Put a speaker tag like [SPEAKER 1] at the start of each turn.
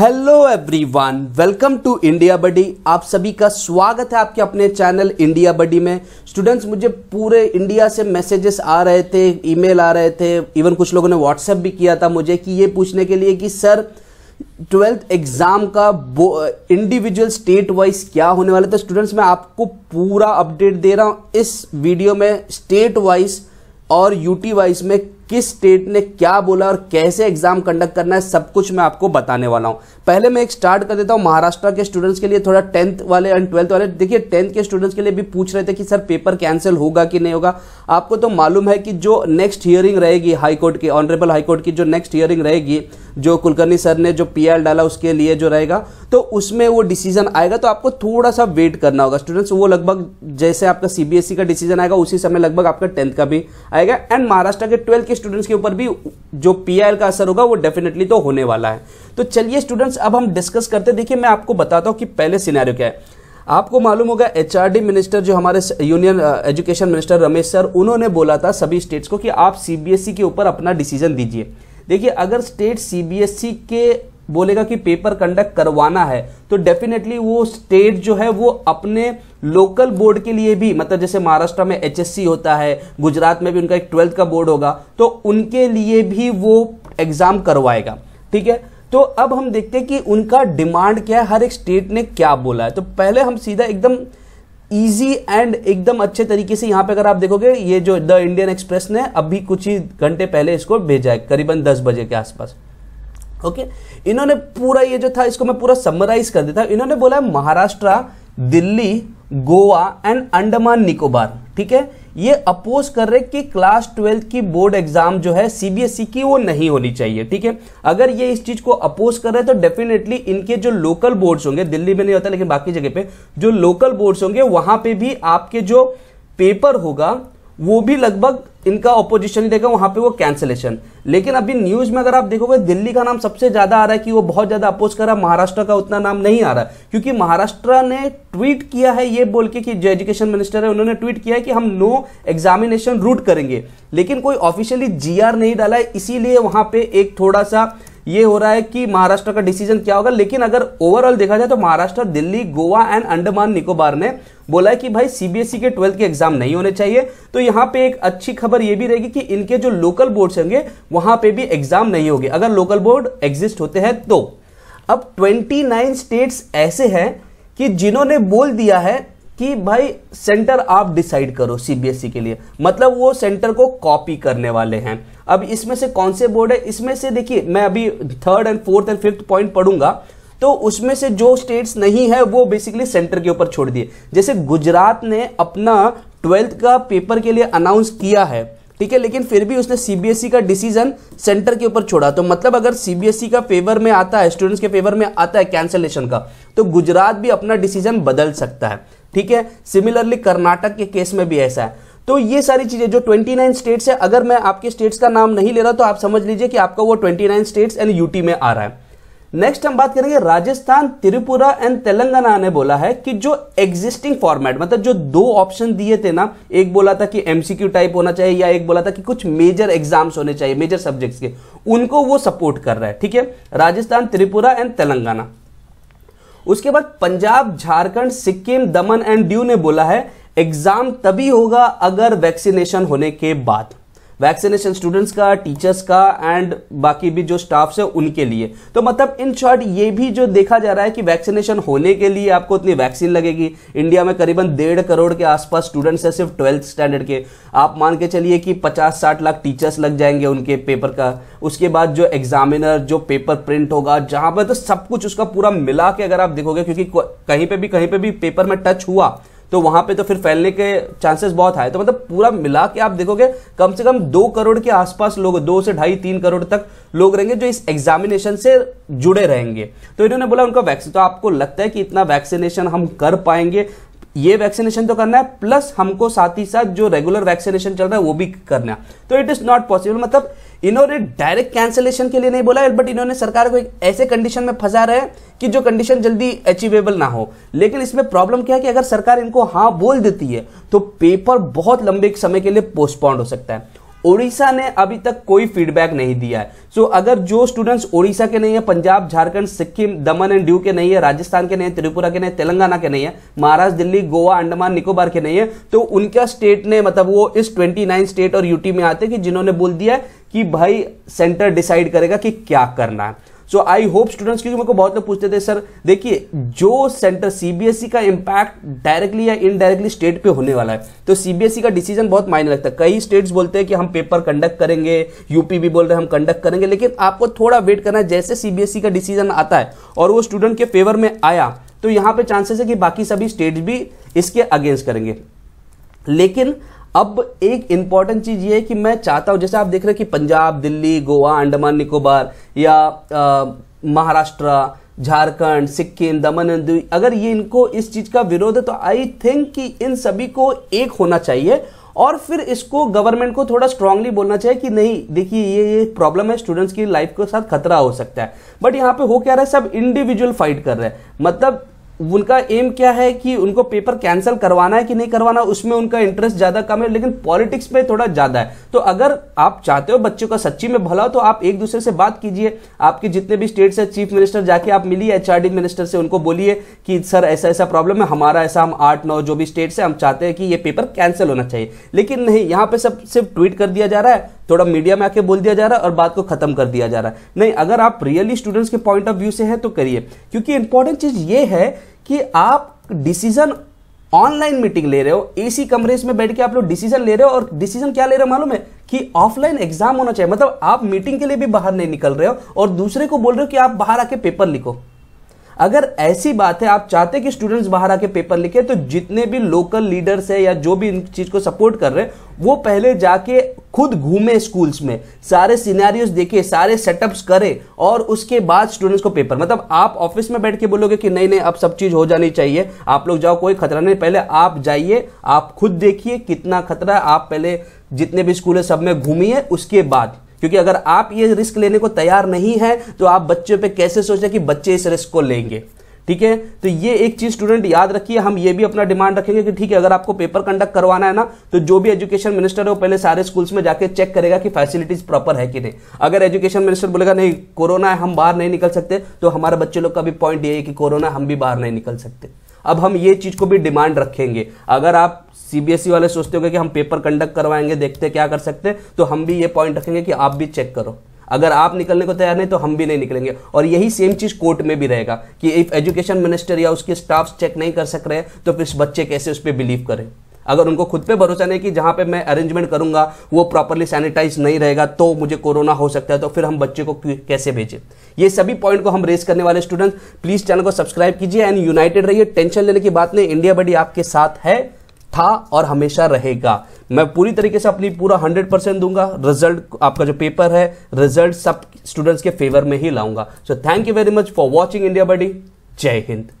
[SPEAKER 1] hello everyone welcome to India buddy आप सभी का स्वागत है आपके अपने चैनल इंडिया बडी में स्टूडेंट्स मुझे पूरे इंडिया से मैसेजेस आ रहे थे ईमेल आ रहे थे इवन कुछ लोगों ने व्हाट्सएप भी किया था मुझे कि ये पूछने के लिए कि सर ट्वेल्थ एग्जाम का इंडिविजुअल स्टेट वाइज क्या होने वाला था स्टूडेंट्स तो मैं आपको पूरा अपडेट दे रहा हूँ इस वीडियो में स्टेट वाइज और यूटी वाइज में किस स्टेट ने क्या बोला और कैसे एग्जाम कंडक्ट करना है सब कुछ मैं आपको बताने वाला हूं पहले मैं एक स्टार्ट कर देता हूं महाराष्ट्र के स्टूडेंट्स के लिए थोड़ा टेंथ वाले एंड ट्वेल्थ वाले देखिए टेंथ के स्टूडेंट्स के लिए भी पूछ रहे थे कि सर पेपर कैंसिल होगा कि नहीं होगा आपको तो मालूम है कि जो नेक्स्ट हियरिंग रहेगी हाईकोर्ट की ऑनरेबल हाईकोर्ट की जो नेक्स्ट हियरिंग रहेगी जो कुलकर्णी सर ने जो पी डाला उसके लिए जो रहेगा तो उसमें वो डिसीजन आएगा तो आपको थोड़ा सा वेट करना होगा स्टूडेंट्स वो लगभग जैसे आपका सीबीएसई e का डिसीजन आएगा उसी समय लगभग आपका टेंथ का भी आएगा एंड महाराष्ट्र के ट्वेल्थ के स्टूडेंट्स के ऊपर भी जो पीआईएल का असर होगा वो डेफिनेटली तो होने वाला है तो चलिए स्टूडेंट्स अब हम डिस्कस करते देखिए मैं आपको बताता हूँ कि पहले सिनेरियो क्या है आपको मालूम होगा एचआरडी मिनिस्टर जो हमारे union education minister Ramesh sir उन्होंने बोला था सभी स्टेट्स को कि आप सीबीएसई e के ऊपर अपना डिसीजन दीजिए देखिए अगर स्टेट सीबीएसई e के बोलेगा कि पेपर कंडक्ट करवाना है तो डेफिनेटली वो स्टेट जो है वो अपने लोकल बोर्ड के लिए भी मतलब जैसे महाराष्ट्र में एचएससी होता है गुजरात में भी उनका एक ट्वेल्थ का बोर्ड होगा तो उनके लिए भी वो एग्जाम करवाएगा ठीक है तो अब हम देखते हैं कि उनका डिमांड क्या है हर एक स्टेट ने क्या बोला है तो पहले हम सीधा एकदम ईजी एंड एकदम अच्छे तरीके से यहां पे अगर आप देखोगे ये जो द इंडियन एक्सप्रेस ने अभी कुछ ही घंटे पहले इसको भेजा है करीबन दस बजे के आसपास ओके इन्होंने पूरा ये जो था इसको मैं पूरा समराइज कर देता इन्होंने बोला है महाराष्ट्र दिल्ली गोवा एंड अंडमान निकोबार ठीक है ये अपोज कर रहे कि क्लास ट्वेल्थ की बोर्ड एग्जाम जो है सीबीएसई e की वो नहीं होनी चाहिए ठीक है अगर ये इस चीज को अपोज कर रहे तो डेफिनेटली इनके जो लोकल बोर्ड्स होंगे दिल्ली में नहीं होता लेकिन बाकी जगह पे जो लोकल बोर्ड्स होंगे वहां पे भी आपके जो पेपर होगा वो भी लगभग इनका ऑपोजिशन देगा वहां पे वो कैंसिलेशन लेकिन अभी न्यूज में अगर आप देखोगे दिल्ली का नाम सबसे ज्यादा आ रहा है कि वो बहुत ज्यादा अपोज कर रहा है महाराष्ट्र का उतना नाम नहीं आ रहा है क्योंकि महाराष्ट्र ने ट्वीट किया है ये बोल के कि जो एजुकेशन मिनिस्टर है उन्होंने ट्वीट किया है कि हम नो एग्जामिनेशन रूट करेंगे लेकिन कोई ऑफिशियली जी नहीं डाला है इसीलिए वहां पर एक थोड़ा सा ये हो रहा है कि महाराष्ट्र का डिसीजन क्या होगा लेकिन अगर ओवरऑल देखा जाए तो महाराष्ट्र दिल्ली गोवा एंड अंडमान निकोबार ने बोला है कि भाई सीबीएसई e के ट्वेल्थ के एग्जाम नहीं होने चाहिए तो यहाँ पे एक अच्छी खबर ये भी रहेगी कि इनके जो लोकल बोर्ड होंगे वहां पे भी एग्जाम नहीं होगी अगर लोकल बोर्ड एग्जिस्ट होते हैं तो अब नाइन स्टेट्स ऐसे हैं कि जिन्होंने बोल दिया है कि भाई सेंटर आप डिसाइड करो सीबीएसई e के लिए मतलब वो सेंटर को कॉपी करने वाले हैं अब इसमें से कौन से बोर्ड है इसमें से देखिए मैं अभी third and fourth and fifth point पढ़ूंगा तो उसमें से जो स्टेट्स नहीं है वो बेसिकली सेंटर के ऊपर छोड़ दिए जैसे गुजरात ने अपना ट्वेल्थ का पेपर के लिए अनाउंस किया है ठीक है लेकिन फिर भी उसने सीबीएसई e का डिसीजन सेंटर के ऊपर छोड़ा तो मतलब अगर सीबीएसई e का फेवर में आता है स्टूडेंट्स के फेवर में आता है कैंसलेशन का तो गुजरात भी अपना डिसीजन बदल सकता है ठीक है सिमिलरली कर्नाटक के केस में भी ऐसा है तो ये सारी चीजें जो 29 स्टेट्स है अगर मैं आपके स्टेट्स का नाम नहीं ले रहा तो आप समझ लीजिए कि आपका वो 29 स्टेट्स एंड यूटी में आ रहा है नेक्स्ट हम बात करेंगे राजस्थान त्रिपुरा एंड तेलंगाना ने बोला है कि जो एग्जिस्टिंग फॉर्मेट मतलब जो दो ऑप्शन दिए थे ना एक बोला था कि एमसीक्यू टाइप होना चाहिए या एक बोला था कि कुछ मेजर एग्जाम्स होने चाहिए मेजर सब्जेक्ट्स के उनको वो सपोर्ट कर रहा है ठीक है राजस्थान त्रिपुरा एंड तेलंगाना उसके बाद पंजाब झारखंड सिक्किम दमन एंड ड्यू ने बोला है एग्जाम तभी होगा अगर वैक्सीनेशन होने के बाद वैक्सीनेशन स्टूडेंट्स का टीचर्स का एंड बाकी भी जो स्टाफ्स है उनके लिए तो मतलब इन शॉर्ट ये भी जो देखा जा रहा है कि वैक्सीनेशन होने के लिए आपको इतनी वैक्सीन लगेगी इंडिया में करीबन डेढ़ करोड़ के आसपास स्टूडेंट्स हैं सिर्फ ट्वेल्थ स्टैंडर्ड के आप मान के चलिए कि पचास साठ लाख टीचर्स लग जाएंगे उनके पेपर का उसके बाद जो एग्जामिनर जो पेपर प्रिंट होगा जहां पर तो सब कुछ उसका पूरा मिला के अगर आप देखोगे क्योंकि कहीं पर भी कहीं पर भी पेपर में टच हुआ तो वहां पे तो फिर फैलने के चांसेस बहुत हाई तो मतलब पूरा मिला के आप देखोगे कम से कम दो करोड़ के आसपास लोग दो से ढाई तीन करोड़ तक लोग रहेंगे जो इस एग्जामिनेशन से जुड़े रहेंगे तो इन्होंने बोला उनका वैक्सीन तो आपको लगता है कि इतना वैक्सीनेशन हम कर पाएंगे ये वैक्सीनेशन तो करना है प्लस हमको साथ ही साथ जो रेगुलर वैक्सीनेशन चल रहा है वो भी करना है तो इट इज नॉट पॉसिबल मतलब इन्होंने डायरेक्ट कैंसिलेशन के लिए नहीं बोला बट इन्होंने सरकार को एक ऐसे कंडीशन में फंसा रहे कि जो कंडीशन जल्दी अचीवेबल ना हो लेकिन इसमें प्रॉब्लम क्या है कि अगर सरकार इनको हाँ बोल देती है तो पेपर बहुत लंबे समय के लिए पोस्टपोन्ड हो सकता है ओडिशा ने अभी तक कोई फीडबैक नहीं दिया है सो so, अगर जो स्टूडेंट्स ओडिशा के नहीं है पंजाब झारखंड सिक्किम दमन एंड ड्यू के नहीं है राजस्थान के नहीं है त्रिपुरा के नहीं तेलंगाना के नहीं है महाराष्ट्र दिल्ली गोवा अंडमान निकोबार के नहीं है तो उनका स्टेट ने मतलब वो इस 29 स्टेट और यूटी में आते कि जिन्होंने बोल दिया कि भाई सेंटर डिसाइड करेगा कि क्या करना है सो आई होप स्टूडेंट्स क्योंकि मेरे को बहुत लोग पूछते थे सर देखिए जो सेंटर सीबीएसई e का इंपैक्ट डायरेक्टली या इनडायरेक्टली स्टेट पे होने वाला है तो सीबीएसई e का डिसीजन बहुत मायने लगता है कई स्टेट्स बोलते हैं कि हम पेपर कंडक्ट करेंगे यूपी भी बोल रहे हैं हम कंडक्ट करेंगे लेकिन आपको थोड़ा वेट करना है जैसे सीबीएसई e का डिसीजन आता है और वो स्टूडेंट के फेवर में आया तो यहाँ पे चांसेस है कि बाकी सभी स्टेट्स भी इसके अगेंस्ट करेंगे लेकिन अब एक इंपॉर्टेंट चीज ये है कि मैं चाहता हूं जैसे आप देख रहे हैं कि पंजाब दिल्ली गोवा अंडमान निकोबार या महाराष्ट्र झारखंड सिक्किम दमन अगर ये इनको इस चीज का विरोध है तो आई थिंक कि इन सभी को एक होना चाहिए और फिर इसको गवर्नमेंट को थोड़ा स्ट्रांगली बोलना चाहिए कि नहीं देखिए ये ये प्रॉब्लम है स्टूडेंट्स की लाइफ के साथ खतरा हो सकता है बट यहाँ पे हो क्या रहा है सब इंडिविजुअल फाइट कर रहे हैं मतलब उनका एम क्या है कि उनको पेपर कैंसिल करवाना है कि नहीं करवाना उसमें उनका इंटरेस्ट ज्यादा कम है लेकिन पॉलिटिक्स में थोड़ा ज्यादा है तो अगर आप चाहते हो बच्चों का सच्ची में भला हो तो आप एक दूसरे से बात कीजिए आपके जितने भी स्टेट से चीफ मिनिस्टर जाके आप मिलिए एचआरडी मिनिस्टर से उनको बोलिए कि सर ऐसा ऐसा प्रॉब्लम है हमारा ऐसा हम आठ नौ जो भी स्टेट से हम चाहते हैं कि ये पेपर कैंसिल होना चाहिए लेकिन नहीं यहाँ पे सब सिर्फ ट्वीट कर दिया जा रहा है थोड़ा मीडिया में आके बोल दिया जा रहा है और बात को खत्म कर दिया जा रहा है नहीं अगर आप रियली स्टूडेंट्स के पॉइंट ऑफ व्यू से है तो करिए क्योंकि इंपॉर्टेंट चीज ये है कि आप डिसीजन ऑनलाइन मीटिंग ले रहे हो एसी कमरे में बैठ के आप लोग डिसीजन ले रहे हो और डिसीजन क्या ले रहे हो मालूम है कि ऑफलाइन एग्जाम होना चाहिए मतलब आप मीटिंग के लिए भी बाहर नहीं निकल रहे हो और दूसरे को बोल रहे हो कि आप बाहर आके पेपर लिखो अगर ऐसी बात है आप चाहते कि स्टूडेंट्स बाहर आके पेपर लिखे तो जितने भी लोकल लीडर्स है या जो भी इन चीज को सपोर्ट कर रहे हैं वो पहले जाके खुद घूमे स्कूल्स में सारे सिनेरियोस देखे सारे सेटअप्स करे और उसके बाद स्टूडेंट्स को पेपर मतलब आप ऑफिस में बैठ के बोलोगे कि नहीं नहीं अब सब चीज हो जानी चाहिए आप लोग जाओ कोई खतरा नहीं पहले आप जाइए आप खुद देखिए कितना खतरा आप पहले जितने भी स्कूल है सब में घूमिए उसके बाद क्योंकि अगर आप ये रिस्क लेने को तैयार नहीं है तो आप बच्चों पे कैसे सोचें कि बच्चे इस रिस्क को लेंगे ठीक है तो ये एक चीज स्टूडेंट याद रखिए हम ये भी अपना डिमांड रखेंगे कि ठीक है अगर आपको पेपर कंडक्ट करवाना है ना तो जो भी एजुकेशन मिनिस्टर है वो पहले सारे स्कूल्स में जाके चेक करेगा कि फैसिलिटीज प्रॉपर है कि नहीं अगर एजुकेशन मिनिस्टर बोलेगा नहीं कोरोना है हम बाहर नहीं निकल सकते तो हमारे बच्चे लोग का भी पॉइंट ये है कि कोरोना हम भी बाहर नहीं निकल सकते अब हम ये चीज को भी डिमांड रखेंगे अगर आप सीबीएसई e वाले सोचते होंगे कि हम पेपर कंडक्ट करवाएंगे देखते क्या कर सकते तो हम भी ये पॉइंट रखेंगे कि आप भी चेक करो अगर आप निकलने को तैयार नहीं तो हम भी नहीं निकलेंगे और यही सेम चीज कोर्ट में भी रहेगा कि इफ एजुकेशन मिनिस्टर या उसके स्टाफ चेक नहीं कर सक रहे तो फिर बच्चे कैसे उस पर बिलीव करें अगर उनको खुद पे भरोसा नहीं कि जहाँ पे मैं अरेंजमेंट करूंगा वो प्रॉपरली सैनिटाइज नहीं रहेगा तो मुझे कोरोना हो सकता है तो फिर हम बच्चे को कैसे भेजें ये सभी पॉइंट को हम रेस करने वाले स्टूडेंट्स प्लीज चैनल को सब्सक्राइब कीजिए एंड यूनाइटेड रहिए टेंशन लेने की बात नहीं इंडिया बड़ी आपके साथ है था और हमेशा रहेगा मैं पूरी तरीके से अपनी पूरा हंड्रेड परसेंट दूंगा रिजल्ट आपका जो पेपर है रिजल्ट सब स्टूडेंट्स के फेवर में ही लाऊंगा so thank you very much for watching India buddy जय हिंद